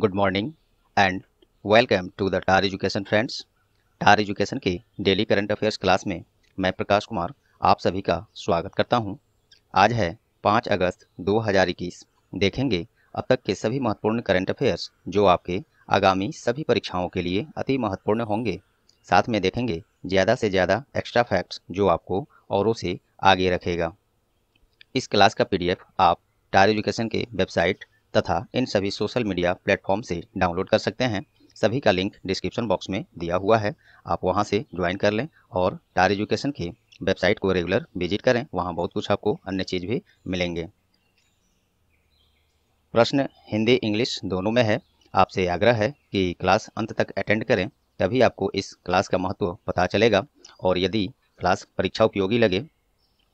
Good morning and welcome to the Tar education friends Tar education की daily current affairs class में मैं प्रकाश कुमार आप सभी का स्वागत करता हूं। आज है 5 अगस्त 2021 देखेंगे अब तक के सभी महत्वपूर्ण करंट अफेयर्स जो आपके आगामी सभी परीक्षाओं के लिए अति महत्वपूर्ण होंगे साथ में देखेंगे ज़्यादा से ज़्यादा एक्स्ट्रा फैक्ट्स जो आपको औरों से आगे रखेगा इस क्लास का पी आप टार एजुकेशन के वेबसाइट तथा इन सभी सोशल मीडिया प्लेटफॉर्म से डाउनलोड कर सकते हैं सभी का लिंक डिस्क्रिप्शन बॉक्स में दिया हुआ है आप वहाँ से ज्वाइन कर लें और टार एजुकेशन की वेबसाइट को रेगुलर विजिट करें वहाँ बहुत कुछ आपको अन्य चीज़ भी मिलेंगे प्रश्न हिंदी इंग्लिश दोनों में है आपसे आग्रह है कि क्लास अंत तक अटेंड करें तभी आपको इस क्लास का महत्व पता चलेगा और यदि क्लास परीक्षा उपयोगी लगे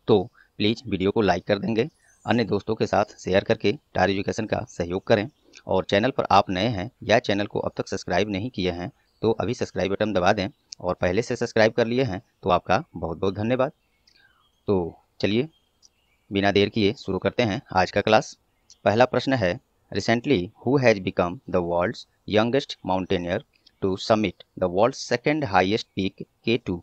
तो प्लीज़ वीडियो को लाइक कर देंगे अन्य दोस्तों के साथ शेयर करके टायर एजुकेशन का सहयोग करें और चैनल पर आप नए हैं या चैनल को अब तक सब्सक्राइब नहीं किए हैं तो अभी सब्सक्राइब बटन दबा दें और पहले से सब्सक्राइब कर लिए हैं तो आपका बहुत बहुत धन्यवाद तो चलिए बिना देर किए शुरू करते हैं आज का क्लास पहला प्रश्न है recently who has become the world's youngest mountaineer to summit the world second highest peak K two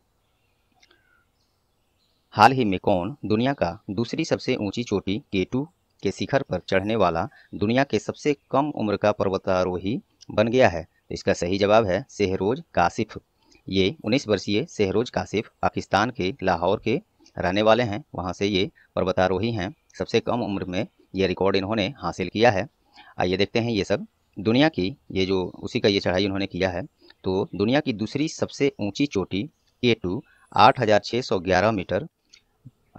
हाल ही में कौन दुनिया का दूसरी सबसे ऊंची चोटी के के शिखर पर चढ़ने वाला दुनिया के सबसे कम उम्र का पर्वतारोही बन गया है तो इसका सही जवाब है सेहरोज कासिफ ये 19 वर्षीय सेहरोज कासिफ पाकिस्तान के लाहौर के रहने वाले हैं वहाँ से ये पर्वतारोही हैं सबसे कम उम्र में ये रिकॉर्ड इन्होंने हासिल किया है आइए देखते हैं ये सब दुनिया की ये जो उसी का ये चढ़ाई इन्होंने किया है तो दुनिया की दूसरी सबसे ऊंची चोटी के टू आठ मीटर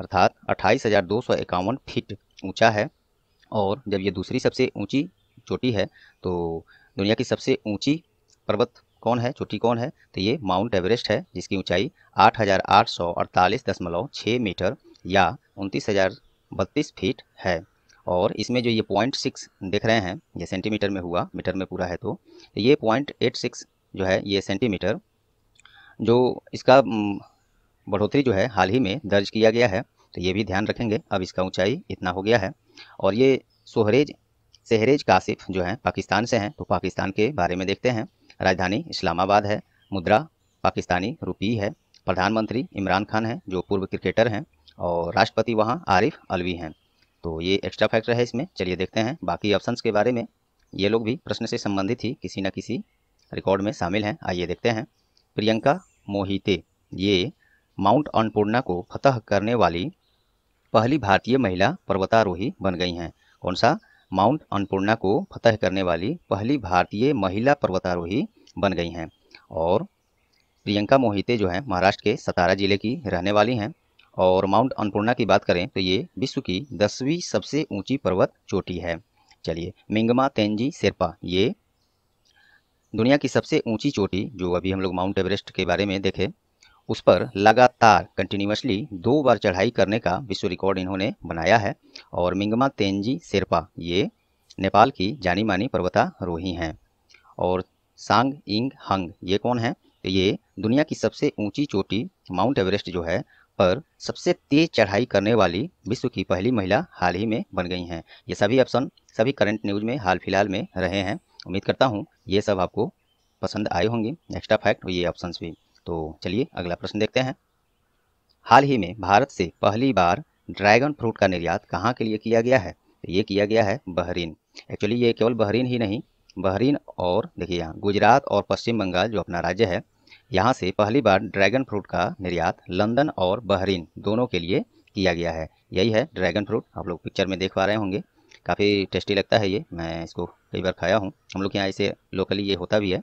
अर्थात अट्ठाईस हज़ार दो सौ इक्यावन फीट ऊंचा है और जब ये दूसरी सबसे ऊंची चोटी है तो दुनिया की सबसे ऊंची पर्वत कौन है चोटी कौन है तो ये माउंट एवरेस्ट है जिसकी ऊंचाई आठ हज़ार आठ सौ अड़तालीस दशमलव छः मीटर या उनतीस हज़ार बत्तीस फीट है और इसमें जो ये पॉइंट सिक्स देख रहे हैं ये सेंटीमीटर में हुआ मीटर में पूरा है तो ये पॉइंट एट सिक्स जो है ये सेंटीमीटर जो इसका बढ़ोतरी जो है हाल ही में दर्ज किया गया है तो ये भी ध्यान रखेंगे अब इसका ऊंचाई इतना हो गया है और ये सोहरेज सहरेज कासिफ जो है पाकिस्तान से हैं तो पाकिस्तान के बारे में देखते हैं राजधानी इस्लामाबाद है मुद्रा पाकिस्तानी रुपी है प्रधानमंत्री इमरान खान हैं जो पूर्व क्रिकेटर हैं और राष्ट्रपति वहाँ आरिफ अलवी हैं तो ये एक्स्ट्रा फैक्टर है इसमें चलिए देखते हैं बाकी ऑप्शंस के बारे में ये लोग भी प्रश्न से संबंधित ही किसी न किसी रिकॉर्ड में शामिल हैं आइए देखते हैं प्रियंका मोहिते ये माउंट अन्नपूर्णा को फतह करने वाली पहली भारतीय महिला पर्वतारोही बन गई हैं कौन सा माउंट अन्नपूर्णा को फतह करने वाली पहली भारतीय महिला पर्वतारोही बन गई हैं और प्रियंका मोहिते जो हैं महाराष्ट्र के सतारा जिले की रहने वाली हैं और माउंट अन्नपूर्णा की बात करें तो ये विश्व की दसवीं सबसे ऊंची पर्वत चोटी है चलिए मिंगमा तेंजी शेरपा ये दुनिया की सबसे ऊंची चोटी जो अभी हम लोग माउंट एवरेस्ट के बारे में देखें उस पर लगातार कंटिन्यूसली दो बार चढ़ाई करने का विश्व रिकॉर्ड इन्होंने बनाया है और मिंगमा तेंजी शेरपा ये नेपाल की जानी मानी पर्वतारोही हैं और सांग इंग हंग ये कौन है ये दुनिया की सबसे ऊंची चोटी माउंट एवरेस्ट जो है पर सबसे तेज चढ़ाई करने वाली विश्व की पहली महिला हाल ही में बन गई हैं ये सभी ऑप्शन सभी करंट न्यूज़ में हाल फिलहाल में रहे हैं उम्मीद करता हूँ ये सब आपको पसंद आए होंगे एक्स्ट्रा फैक्ट ये ऑप्शंस भी तो चलिए अगला प्रश्न देखते हैं हाल ही में भारत से पहली बार ड्रैगन फ्रूट का निर्यात कहाँ के लिए किया गया है ये किया गया है बहरीन एक्चुअली ये केवल बहरीन ही नहीं बहरीन और देखिए यहाँ गुजरात और पश्चिम बंगाल जो अपना राज्य है यहाँ से पहली बार ड्रैगन फ्रूट का निर्यात लंदन और बहरीन दोनों के लिए किया गया है यही है ड्रैगन फ्रूट आप लोग पिक्चर में देख पा रहे होंगे काफ़ी टेस्टी लगता है ये मैं इसको कई बार खाया हूँ हम लोग यहाँ इसे लोकली ये होता भी है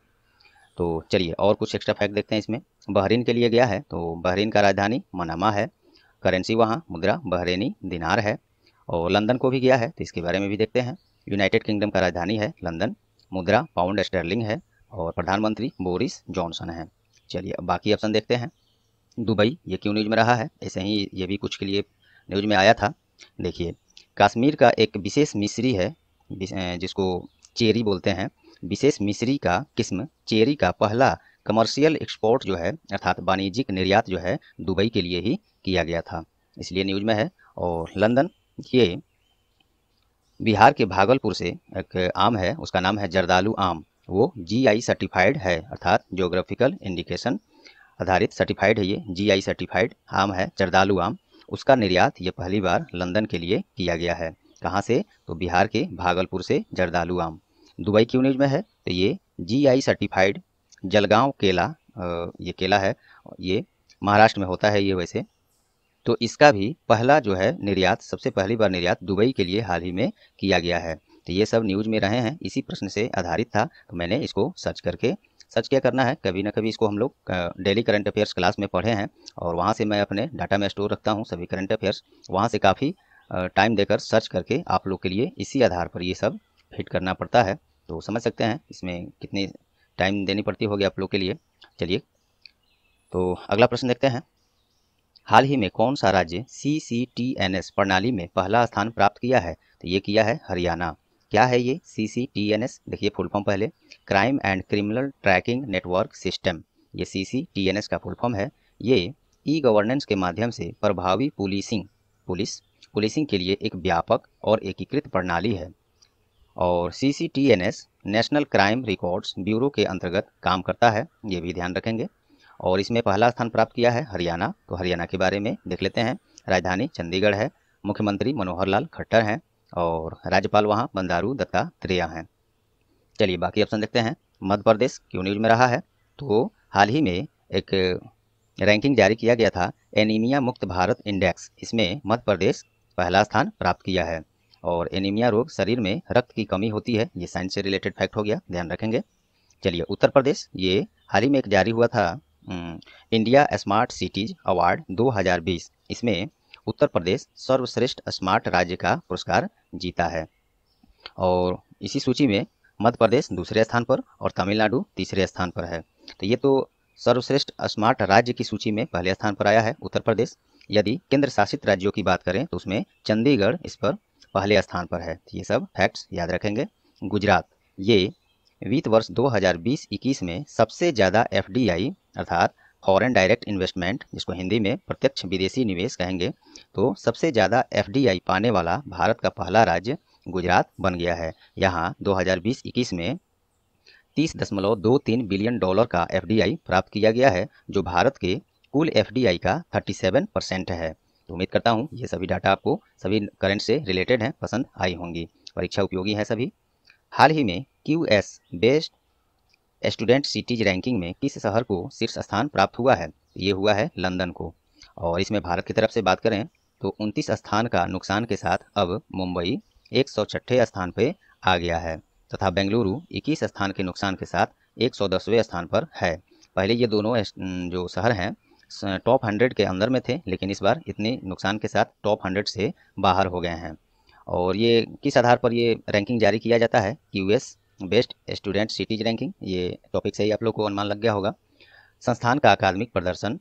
तो चलिए और कुछ एक्स्ट्रा फैक्ट देखते हैं इसमें बहरीन के लिए गया है तो बहरीन का राजधानी मनामा है करेंसी वहाँ मुद्रा बहरीनी दिनार है और लंदन को भी गया है तो इसके बारे में भी देखते हैं यूनाइटेड किंगडम का राजधानी है लंदन मुद्रा पाउंड स्टर्लिंग है और प्रधानमंत्री बोरिस जॉनसन है चलिए अब बाकी ऑप्शन देखते हैं दुबई ये क्यों न्यूज़ में रहा है ऐसे ही ये भी कुछ के लिए न्यूज़ में आया था देखिए कश्मीर का एक विशेष मिश्री है जिसको चेरी बोलते हैं विशेष मिश्री का किस्म चेरी का पहला कमर्शियल एक्सपोर्ट जो है अर्थात वाणिज्यिक निर्यात जो है दुबई के लिए ही किया गया था इसलिए न्यूज में है और लंदन ये बिहार के भागलपुर से एक आम है उसका नाम है जरदालू आम वो जीआई सर्टिफाइड है अर्थात जोग्राफिकल इंडिकेशन आधारित सर्टिफाइड है ये जीआई सर्टिफाइड आम है जरदालू आम उसका निर्यात ये पहली बार लंदन के लिए किया गया है कहाँ से तो बिहार के भागलपुर से जरदालू आम दुबई क्यू न्यूज में है तो ये जीआई सर्टिफाइड जलगांव केला ये केला है ये महाराष्ट्र में होता है ये वैसे तो इसका भी पहला जो है निर्यात सबसे पहली बार निर्यात दुबई के लिए हाल ही में किया गया है तो ये सब न्यूज़ में रहे हैं इसी प्रश्न से आधारित था तो मैंने इसको सर्च करके सर्च क्या करना है कभी ना कभी इसको हम लोग डेली करंट अफेयर्स क्लास में पढ़े हैं और वहाँ से मैं अपने डाटा में स्टोर रखता हूँ सभी करंट अफेयर्स वहाँ से काफ़ी टाइम देकर सर्च करके आप लोग के लिए इसी आधार पर ये सब फिट करना पड़ता है तो समझ सकते हैं इसमें कितनी टाइम देनी पड़ती होगी आप लोग के लिए चलिए तो अगला प्रश्न देखते हैं हाल ही में कौन सा राज्य C C T N S प्रणाली में पहला स्थान प्राप्त किया है तो ये किया है हरियाणा क्या है ये C C T N S देखिए फुल फॉर्म पहले crime and criminal tracking network system ये C C T N S का फुल फॉर्म है ये ई गवर्नेंस के माध्यम से प्रभावी पुलिसिंग पुलिस पुलिसिंग के लिए एक व्यापक और एकीकृत प्रणाली है और C C T N S national crime records bureau के अंतर्गत काम करता है ये भी ध्यान रखेंगे और इसमें पहला स्थान प्राप्त किया है हरियाणा तो हरियाणा के बारे में देख लेते हैं राजधानी चंडीगढ़ है मुख्यमंत्री मनोहर लाल खट्टर हैं और राज्यपाल वहाँ बंदारू दत्तात्रेय हैं चलिए बाकी ऑप्शन देखते हैं मध्य प्रदेश क्यों न्यूज में रहा है तो हाल ही में एक रैंकिंग जारी किया गया था एनीमिया मुक्त भारत इंडेक्स इसमें मध्य प्रदेश पहला स्थान प्राप्त किया है और एनीमिया रोग शरीर में रक्त की कमी होती है ये साइंस से रिलेटेड फैक्ट हो गया ध्यान रखेंगे चलिए उत्तर प्रदेश ये हाल ही में एक जारी हुआ था इंडिया स्मार्ट सिटीज अवार्ड 2020 इसमें उत्तर प्रदेश सर्वश्रेष्ठ स्मार्ट राज्य का पुरस्कार जीता है और इसी सूची में मध्य प्रदेश दूसरे स्थान पर और तमिलनाडु तीसरे स्थान पर है तो ये तो सर्वश्रेष्ठ स्मार्ट राज्य की सूची में पहले स्थान पर आया है उत्तर प्रदेश यदि केंद्र शासित राज्यों की बात करें तो उसमें चंडीगढ़ इस पर पहले स्थान पर है ये सब फैक्ट्स याद रखेंगे गुजरात ये वित्त वर्ष 2020-21 में सबसे ज़्यादा एफ अर्थात फॉरेन डायरेक्ट इन्वेस्टमेंट जिसको हिंदी में प्रत्यक्ष विदेशी निवेश कहेंगे तो सबसे ज़्यादा एफ पाने वाला भारत का पहला राज्य गुजरात बन गया है यहाँ 2020-21 में तीस दशमलव दो तीन बिलियन डॉलर का एफडीआई प्राप्त किया गया है जो भारत के कुल एफडीआई का 37 परसेंट है तो उम्मीद करता हूँ ये सभी डाटा आपको सभी करंट से रिलेटेड हैं पसंद आई होंगी परीक्षा उपयोगी है सभी हाल ही में Q S best student cities ranking में किस शहर को शीर्ष स्थान प्राप्त हुआ है ये हुआ है लंदन को और इसमें भारत की तरफ से बात करें तो उनतीस स्थान का नुकसान के साथ अब मुंबई एक सौ छठे स्थान पर आ गया है तथा बेंगलुरु इक्कीस स्थान के नुकसान के साथ एक सौ दसवें स्थान पर है पहले ये दोनों जो शहर हैं टॉप हंड्रेड के अंदर में थे लेकिन इस बार इतने नुकसान के साथ टॉप हंड्रेड से बाहर हो गए हैं और ये किस आधार पर ये रैंकिंग जारी किया जाता है US best student cities ranking ये टॉपिक से ही आप लोग को अनुमान लग गया होगा संस्थान का अकादमिक प्रदर्शन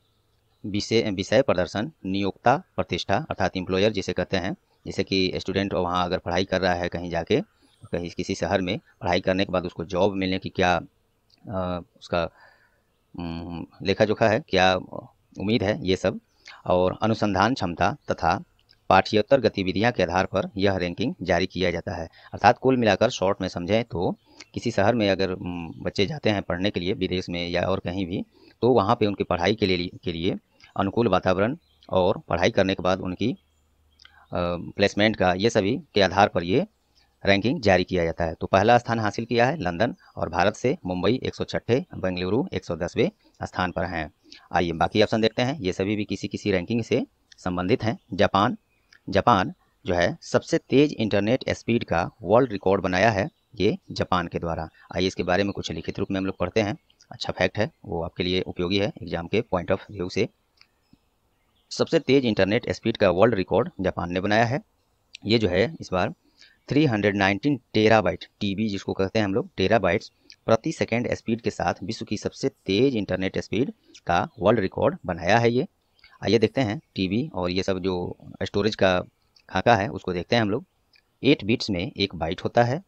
विषय विषय प्रदर्शन नियोक्ता प्रतिष्ठा अर्थात इम्प्लॉयर जिसे कहते हैं जैसे कि स्टूडेंट वहाँ अगर पढ़ाई कर रहा है कहीं जाके कहीं किसी शहर में पढ़ाई करने के बाद उसको जॉब मिलने की क्या आ, उसका लेखा जोखा है क्या उम्मीद है ये सब और अनुसंधान क्षमता तथा पाठ्योत्तर गतिविधियां के आधार पर यह रैंकिंग जारी किया जाता है अर्थात कुल मिलाकर शॉर्ट में समझें तो किसी शहर में अगर बच्चे जाते हैं पढ़ने के लिए विदेश में या और कहीं भी तो वहाँ पे उनकी पढ़ाई के लिए के लिए अनुकूल वातावरण और पढ़ाई करने के बाद उनकी प्लेसमेंट का ये सभी के आधार पर ये रैंकिंग जारी किया जाता है तो पहला स्थान हासिल किया है लंदन और भारत से मुंबई एक बेंगलुरु एक स्थान पर हैं आइए बाकी ऑप्शन देखते हैं ये सभी भी किसी किसी रैंकिंग से संबंधित हैं जापान जापान जो है सबसे तेज इंटरनेट स्पीड का वर्ल्ड रिकॉर्ड बनाया है ये जापान के द्वारा आइए इसके बारे में कुछ लिखित रूप में हम लोग पढ़ते हैं अच्छा फैक्ट है वो आपके लिए उपयोगी है एग्जाम के पॉइंट ऑफ व्यू से सबसे तेज इंटरनेट स्पीड का वर्ल्ड रिकॉर्ड जापान ने बनाया है ये जो है इस बार 319 टेराबाइट टीबी जिसको कहते हैं हम लोग टेराबाइट्स प्रति सेकेंड स्पीड के साथ विश्व की सबसे तेज इंटरनेट स्पीड का वर्ल्ड रिकॉर्ड बनाया है ये आइए देखते हैं टीबी और ये सब जो स्टोरेज का खाका है उसको देखते हैं हम लोग एट बिट्स में एक बाइट होता है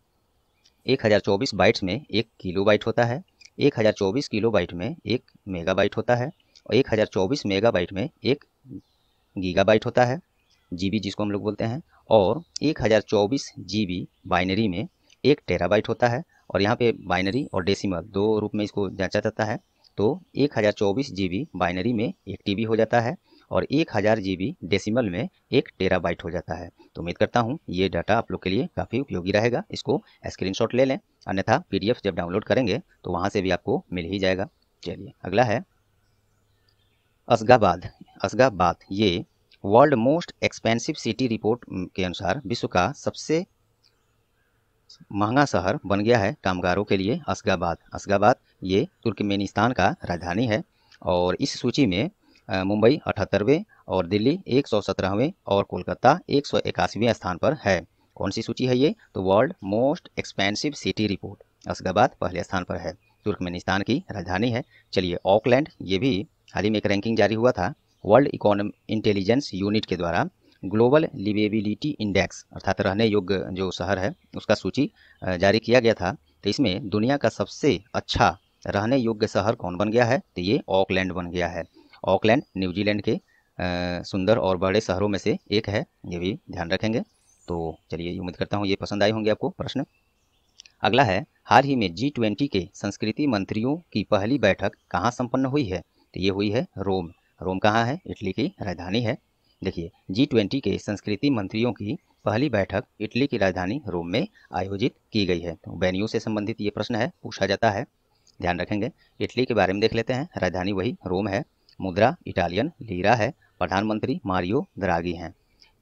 एक हज़ार चौबीस बाइट्स में एक किलो बाइट होता है एक हज़ार चौबीस किलो बाइट में एक मेगा बाइट होता है और एक हज़ार चौबीस मेगा बाइट में एक गीगा बाइट होता है जी जिसको हम लोग बोलते हैं और एक हज़ार चौबीस जी बाइनरी में एक टेराबाइट होता है और यहाँ पे बाइनरी और डेसिमल दो रूप में इसको जांचा जाता है तो एक हज़ार चौबीस जी बाइनरी में एक टी हो जाता है और एक हज़ार जी डेसिमल में एक टेराबाइट हो जाता है तो उम्मीद करता हूँ ये डाटा आप लोग के लिए काफ़ी उपयोगी रहेगा इसको स्क्रीनशॉट ले लें अन्यथा पीडीएफ जब डाउनलोड करेंगे तो वहाँ से भी आपको मिल ही जाएगा चलिए अगला है असगाबाद असगाबाद ये world most expensive city report के अनुसार विश्व का सबसे महंगा शहर बन गया है कामगारों के लिए असगाबाद असगाबाद ये तुर्कमेनिस्तान का राजधानी है और इस सूची में मुंबई अठहत्तरवें और दिल्ली एक सौ सत्रहवें और कोलकाता एक सौ इक्यासीवें स्थान पर है कौन सी सूची है ये तो world most expensive city report Ashgabat पहले स्थान पर है तुर्कमेनिस्तान की राजधानी है चलिए ऑकलैंड ये भी हाल ही में एक रैंकिंग जारी हुआ था वर्ल्ड इकोनॉम इंटेलिजेंस यूनिट के द्वारा ग्लोबल लिवेबिलिटी इंडेक्स अर्थात रहने योग्य जो शहर है उसका सूची जारी किया गया था तो इसमें दुनिया का सबसे अच्छा रहने योग्य शहर कौन बन गया है तो ये ऑकलैंड बन गया है ऑकलैंड न्यूजीलैंड के सुंदर और बड़े शहरों में से एक है ये भी ध्यान रखेंगे तो चलिए उम्मीद करता हूँ ये पसंद आए होंगे आपको प्रश्न अगला है हाल ही में जी ट्वेंटी के संस्कृति मंत्रियों की पहली बैठक कहाँ संपन्न हुई है तो ये हुई है रोम रोम कहाँ है इटली की राजधानी है देखिए जी ट्वेंटी के संस्कृति मंत्रियों की पहली बैठक इटली की राजधानी रोम में आयोजित की गई है तो वेन्यू से संबंधित ये प्रश्न है पूछा जाता है ध्यान रखेंगे इटली के बारे में देख लेते हैं राजधानी वही रोम है मुद्रा इटालियन लीरा है प्रधानमंत्री मारियो द्रागी हैं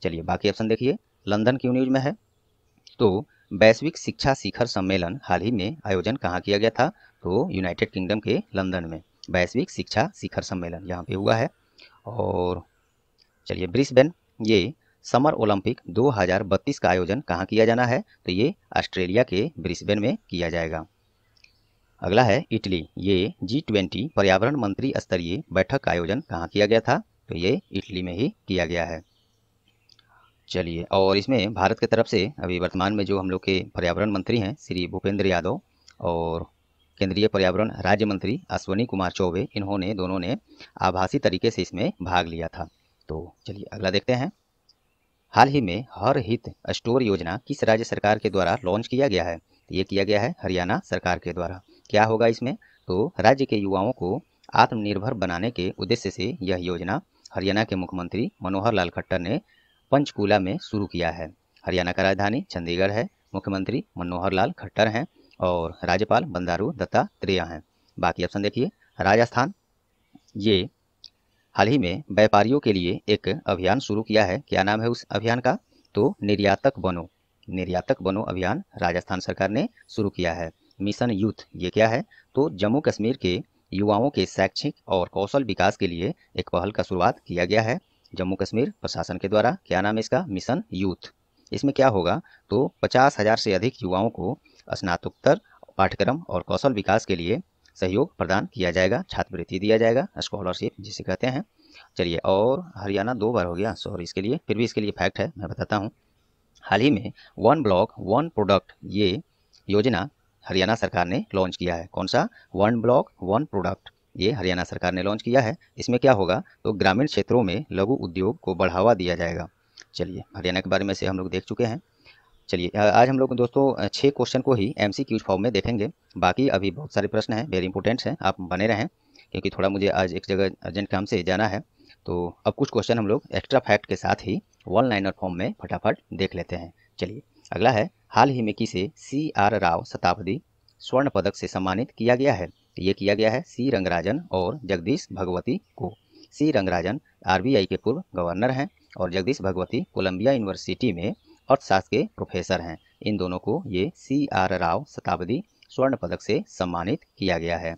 चलिए बाकी ऑप्शन देखिए लंदन क्यों न्यूज में है तो वैश्विक शिक्षा शिखर सम्मेलन हाल ही में आयोजन कहाँ किया गया था तो यूनाइटेड किंगडम के लंदन में वैश्विक शिक्षा शिखर सम्मेलन यहाँ पे हुआ है और चलिए ब्रिस्बेन ये समर ओलंपिक 2032 का आयोजन कहाँ किया जाना है तो ये ऑस्ट्रेलिया के ब्रिस्बेन में किया जाएगा अगला है इटली ये जी ट्वेंटी पर्यावरण मंत्री स्तरीय बैठक का आयोजन कहाँ किया गया था तो ये इटली में ही किया गया है चलिए और इसमें भारत की तरफ से अभी वर्तमान में जो हम लोग के पर्यावरण मंत्री हैं श्री भूपेंद्र यादव और केंद्रीय पर्यावरण राज्य मंत्री अश्वनी कुमार चौबे इन्होंने दोनों ने आभासी तरीके से इसमें भाग लिया था तो चलिए अगला देखते हैं हाल ही में हर हित स्टोर योजना किस राज्य सरकार के द्वारा लॉन्च किया गया है ये किया गया है हरियाणा सरकार के द्वारा क्या होगा इसमें तो राज्य के युवाओं को आत्मनिर्भर बनाने के उद्देश्य से यह योजना हरियाणा के मुख्यमंत्री मनोहर लाल खट्टर ने पंचकूला में शुरू किया है हरियाणा का राजधानी चंडीगढ़ है मुख्यमंत्री मनोहर लाल खट्टर हैं और राज्यपाल बंदारू दत्तात्रेया हैं बाकी ऑप्शन देखिए राजस्थान ये हाल ही में व्यापारियों के लिए एक अभियान शुरू किया है क्या नाम है उस अभियान का तो निर्यातक बनो निर्यातक बनो अभियान राजस्थान सरकार ने शुरू किया है मिशन यूथ ये क्या है तो जम्मू कश्मीर के युवाओं के शैक्षिक और कौशल विकास के लिए एक पहल का शुरुआत किया गया है जम्मू कश्मीर प्रशासन के द्वारा क्या नाम है इसका मिशन यूथ इसमें क्या होगा तो पचास हजार से अधिक युवाओं को स्नातकोत्तर पाठ्यक्रम और कौशल विकास के लिए सहयोग प्रदान किया जाएगा छात्रवृत्ति दिया जाएगा स्कॉलरशिप जिसे कहते हैं चलिए और हरियाणा दो बार हो गया सॉरी इसके लिए फिर भी इसके लिए फैक्ट है मैं बताता हूँ हाल ही में वन ब्लॉक वन प्रोडक्ट ये योजना हरियाणा सरकार ने लॉन्च किया है कौन सा वन ब्लॉक वन प्रोडक्ट ये हरियाणा सरकार ने लॉन्च किया है इसमें क्या होगा तो ग्रामीण क्षेत्रों में लघु उद्योग को बढ़ावा दिया जाएगा चलिए हरियाणा के बारे में से हम लोग देख चुके हैं चलिए आज हम लोग दोस्तों छः क्वेश्चन को ही एम सी फॉर्म में देखेंगे बाकी अभी बहुत सारे प्रश्न हैं वेरी इंपॉर्टेंट्स हैं आप बने रहें क्योंकि थोड़ा मुझे आज एक जगह अर्जेंट काम से जाना है तो अब कुछ क्वेश्चन हम लोग एक्स्ट्रा फैक्ट के साथ ही वन लाइनर फॉर्म में फटाफट देख लेते हैं चलिए अगला है हाल ही में किसे सी आर राव शताब्दी स्वर्ण पदक से सम्मानित किया गया है ये किया गया है सी रंगराजन और जगदीश भगवती को सी रंगराजन आरबीआई के पूर्व गवर्नर हैं और जगदीश भगवती कोलंबिया यूनिवर्सिटी में अर्थशास्त्र के प्रोफेसर हैं इन दोनों को ये सी आर राव शताब्दी स्वर्ण पदक से सम्मानित किया गया है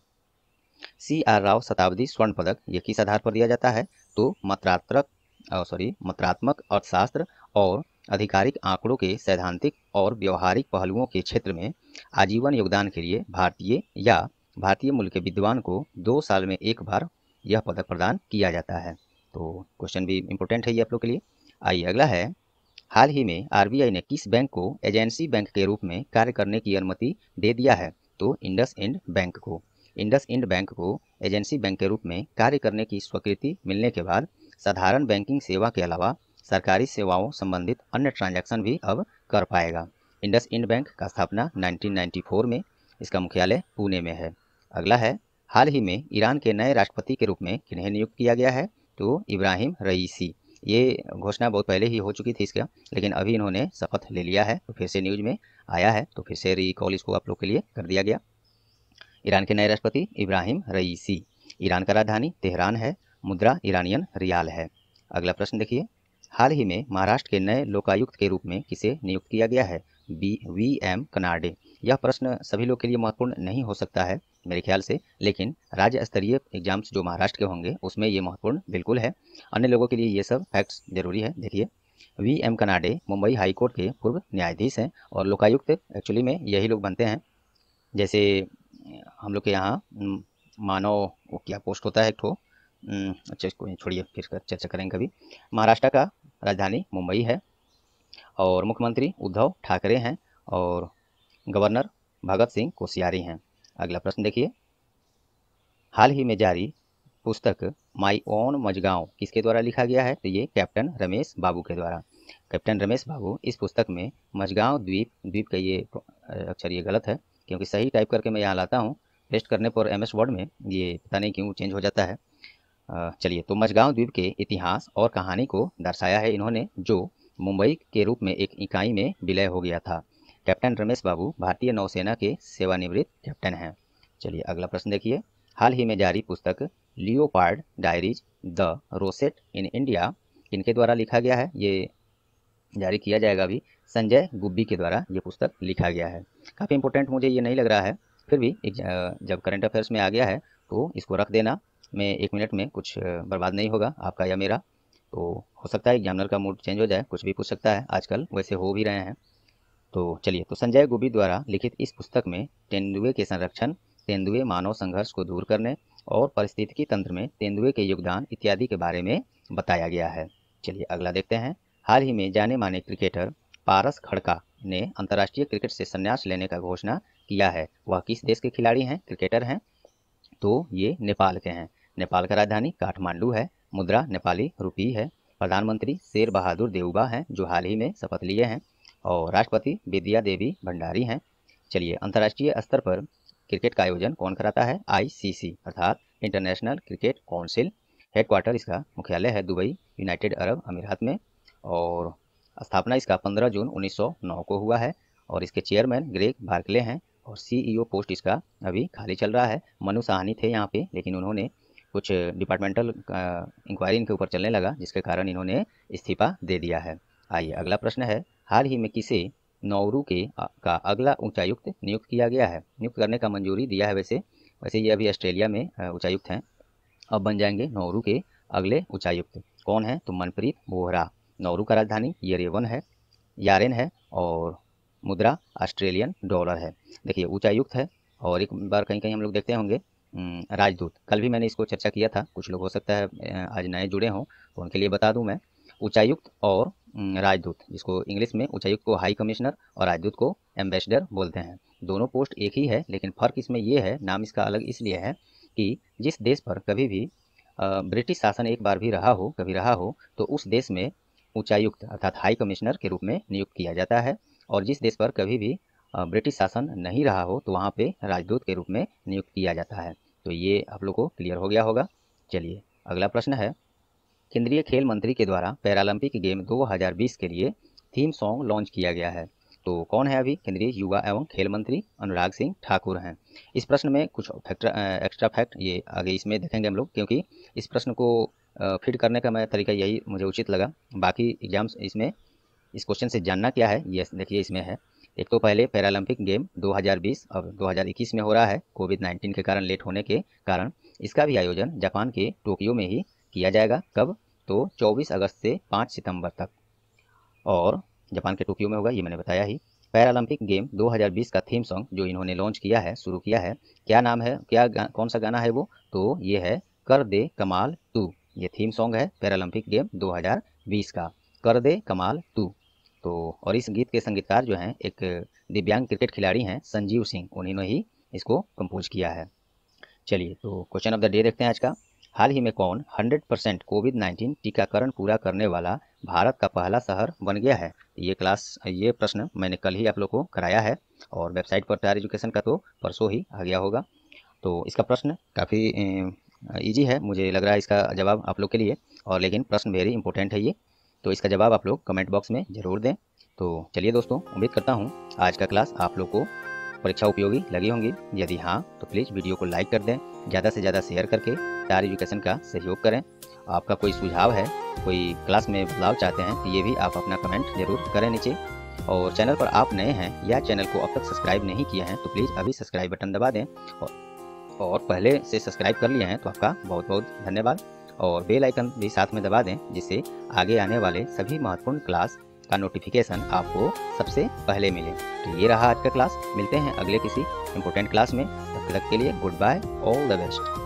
सी आर राव शताब्दी स्वर्ण पदक ये किस आधार पर दिया जाता है तो मात्रात्मक सॉरी मात्रात्मक अर्थशास्त्र और आधिकारिक आंकड़ों के सैद्धांतिक और व्यवहारिक पहलुओं के क्षेत्र में आजीवन योगदान के लिए भारतीय या भारतीय मूल के विद्वान को दो साल में एक बार यह पदक प्रदान किया जाता है तो क्वेश्चन भी इम्पोर्टेंट है ये आप लोग के लिए आइए अगला है हाल ही में आरबीआई ने किस बैंक को एजेंसी बैंक के रूप में कार्य करने की अनुमति दे दिया है तो इंडस इंड बैंक को इंडस इंड बैंक को एजेंसी बैंक के रूप में कार्य करने की स्वीकृति मिलने के बाद साधारण बैंकिंग सेवा के अलावा सरकारी सेवाओं संबंधित अन्य ट्रांजैक्शन भी अब कर पाएगा इंडस इंड बैंक का स्थापना 1994 में इसका मुख्यालय पुणे में है अगला है हाल ही में ईरान के नए राष्ट्रपति के रूप में किन्हें नियुक्त किया गया है तो इब्राहिम रईसी ये घोषणा बहुत पहले ही हो चुकी थी इसका लेकिन अभी इन्होंने शपथ ले लिया है तो फिर से न्यूज़ में आया है तो फिर से रिकॉल इसको आप लोग के लिए कर दिया गया ईरान के नए राष्ट्रपति इब्राहिम रईसी ईरान का राजधानी तेहरान है मुद्रा ईरानियन रियाल है अगला प्रश्न देखिए हाल ही में महाराष्ट्र के नए लोकायुक्त के रूप में किसे नियुक्त किया गया है बी वी एम कनाडे यह प्रश्न सभी लोग के लिए महत्वपूर्ण नहीं हो सकता है मेरे ख्याल से लेकिन राज्य स्तरीय एग्जाम्स जो महाराष्ट्र के होंगे उसमें ये महत्वपूर्ण बिल्कुल है अन्य लोगों के लिए ये सब फैक्ट्स जरूरी है देखिए V M Kanade Mumbai high court के पूर्व न्यायाधीश हैं और लोकायुक्त एक्चुअली में यही लोग बनते हैं जैसे हम लोग के यहाँ मानव क्या पोस्ट होता है एक अच्छा इसको छोड़िए फिर कर, चर्चा करेंगे कभी महाराष्ट्र का राजधानी मुंबई है और मुख्यमंत्री उद्धव ठाकरे हैं और गवर्नर भगत सिंह कोश्यारी हैं अगला प्रश्न देखिए हाल ही में जारी पुस्तक माई ओन मजगांव किसके द्वारा लिखा गया है तो ये कैप्टन रमेश बाबू के द्वारा कैप्टन रमेश बाबू इस पुस्तक में मजगांव द्वीप द्वीप का ये अक्षर ये गलत है क्योंकि सही टाइप करके मैं यहाँ लाता हूँ पेस्ट करने पर एम एस वर्ड में ये पता नहीं क्यों चेंज हो जाता है चलिए तो मजगांव द्वीप के इतिहास और कहानी को दर्शाया है इन्होंने जो मुंबई के रूप में एक इकाई में विलय हो गया था कैप्टन रमेश बाबू भारतीय नौसेना के सेवानिवृत्त कैप्टन हैं चलिए अगला प्रश्न देखिए हाल ही में जारी पुस्तक leopard diaries the rosette in India इनके द्वारा लिखा गया है ये जारी किया जाएगा अभी संजय गुब्बी के द्वारा ये पुस्तक लिखा गया है काफ़ी इंपॉर्टेंट मुझे ये नहीं लग रहा है फिर भी जब करंट अफेयर्स में आ गया है तो इसको रख देना मैं एक मिनट में कुछ बर्बाद नहीं होगा आपका या मेरा तो हो सकता है एग्जामिनर का मूड चेंज हो जाए कुछ भी पूछ सकता है आजकल वैसे हो भी रहे हैं तो चलिए तो संजय गोभी द्वारा लिखित इस पुस्तक में तेंदुए के संरक्षण तेंदुए मानव संघर्ष को दूर करने और परिस्थितिकी तंत्र में तेंदुए के योगदान इत्यादि के बारे में बताया गया है चलिए अगला देखते हैं हाल ही में जाने माने क्रिकेटर पारस खड़का ने अंतर्राष्ट्रीय क्रिकेट से संन्यास लेने का घोषणा किया है वह किस देश के खिलाड़ी हैं क्रिकेटर हैं तो ये नेपाल के हैं नेपाल का राजधानी काठमांडू है मुद्रा नेपाली रुपी है प्रधानमंत्री शेर बहादुर देउबा हैं जो हाल ही में शपथ लिए हैं और राष्ट्रपति विद्या देवी भंडारी हैं चलिए अंतर्राष्ट्रीय स्तर पर क्रिकेट का आयोजन कौन कराता है आईसीसी अर्थात इंटरनेशनल क्रिकेट काउंसिल हेडक्वार्टर इसका मुख्यालय है दुबई यूनाइटेड अरब अमीरात में और स्थापना इसका 15 जून 1909 को हुआ है और इसके चेयरमैन ग्रेग बार्कले हैं और सीईओ पोस्ट e इसका अभी खाली चल रहा है मनु साहनी थे यहाँ पे लेकिन उन्होंने कुछ डिपार्टमेंटल इंक्वायरी इनके ऊपर चलने लगा जिसके कारण इन्होंने इस्तीफा दे दिया है आइए अगला प्रश्न है हाल ही में किसे नौरू के का अगला उच्चायुक्त नियुक्त किया गया है नियुक्त करने का मंजूरी दिया है वैसे वैसे ये अभी ऑस्ट्रेलिया में उच्चायुक्त हैं अब बन जाएंगे नौरू के अगले उच्चायुक्त कौन है तो मनप्रीत बोहरा नौरू का राजधानी यरेवन है यारेन है और मुद्रा ऑस्ट्रेलियन डॉलर है देखिए उच्चायुक्त है और एक बार कहीं कहीं हम लोग देखते होंगे राजदूत कल भी मैंने इसको चर्चा किया था कुछ लोग हो सकता है आज नए जुड़े हों तो उनके लिए बता दूं मैं उच्चायुक्त और राजदूत जिसको इंग्लिश में उच्चायुक्त को हाई कमिश्नर और राजदूत को एम्बेसडर बोलते हैं दोनों पोस्ट एक ही है लेकिन फ़र्क इसमें यह है नाम इसका अलग इसलिए है कि जिस देश पर कभी भी ब्रिटिश शासन एक बार भी रहा हो कभी रहा हो तो उस देश में उच्चायुक्त अर्थात हाई कमिश्नर के रूप में नियुक्त किया जाता है और जिस देश पर कभी भी ब्रिटिश शासन नहीं रहा हो तो वहाँ पे राजदूत के रूप में नियुक्त किया जाता है तो ये आप लोग को क्लियर हो गया होगा चलिए अगला प्रश्न है केंद्रीय खेल मंत्री के द्वारा पैरालंपिक गेम 2020 के लिए थीम सॉन्ग लॉन्च किया गया है तो कौन है अभी केंद्रीय युवा एवं खेल मंत्री अनुराग सिंह ठाकुर हैं इस प्रश्न में कुछ फैक्टर एक्स्ट्रा फैक्ट ये आगे इसमें देखेंगे हम लोग क्योंकि इस प्रश्न को फिट करने का मैं तरीका यही मुझे उचित लगा बाकी एग्जाम्स इसमें इस क्वेश्चन से जानना क्या है ये देखिए इसमें है एक तो पहले पैरालंपिक गेम 2020 और 2021 में हो रहा है कोविड 19 के कारण लेट होने के कारण इसका भी आयोजन जापान के टोक्यो में ही किया जाएगा कब तो 24 अगस्त से 5 सितंबर तक और जापान के टोक्यो में होगा ये मैंने बताया ही पैरालंपिक गेम 2020 का थीम सॉन्ग जो इन्होंने लॉन्च किया है शुरू किया है क्या नाम है क्या कौन सा गाना है वो तो ये है कर दे कमाल टू ये थीम सॉन्ग है पैरालंपिक गेम 2020 का कर दे कमाल टू तो और इस गीत के संगीतकार जो हैं एक दिव्यांग क्रिकेट खिलाड़ी हैं संजीव सिंह उन्हीं ही इसको कंपोज किया है चलिए तो क्वेश्चन ऑफ द डे देखते हैं आज का हाल ही में कौन 100 परसेंट कोविड 19 टीकाकरण पूरा करने वाला भारत का पहला शहर बन गया है ये क्लास ये प्रश्न मैंने कल ही आप लोग को कराया है और वेबसाइट पर टायर एजुकेशन का तो परसों ही आ गया होगा तो इसका प्रश्न काफ़ी ईजी है मुझे लग रहा है इसका जवाब आप लोग के लिए और लेकिन प्रश्न वेरी इंपॉर्टेंट है ये तो इसका जवाब आप लोग कमेंट बॉक्स में ज़रूर दें तो चलिए दोस्तों उम्मीद करता हूँ आज का क्लास आप लोग को परीक्षा उपयोगी लगी होंगी यदि हाँ तो प्लीज़ वीडियो को लाइक कर दें ज़्यादा से ज़्यादा शेयर करके टायर एजुकेशन का सहयोग करें आपका कोई सुझाव है कोई क्लास में बदलाव चाहते हैं तो ये भी आप अपना कमेंट जरूर करें नीचे और चैनल पर आप नए हैं या चैनल को अब तक सब्सक्राइब नहीं किए हैं तो प्लीज़ अभी सब्सक्राइब बटन दबा दें और, और पहले से सब्सक्राइब कर लिए हैं तो आपका बहुत बहुत धन्यवाद और बेल आइकन भी साथ में दबा दें जिससे आगे आने वाले सभी महत्वपूर्ण क्लास का नोटिफिकेशन आपको सबसे पहले मिले तो ये रहा आज का क्लास मिलते हैं अगले किसी इम्पोर्टेंट क्लास में तब तक के लिए goodbye all the best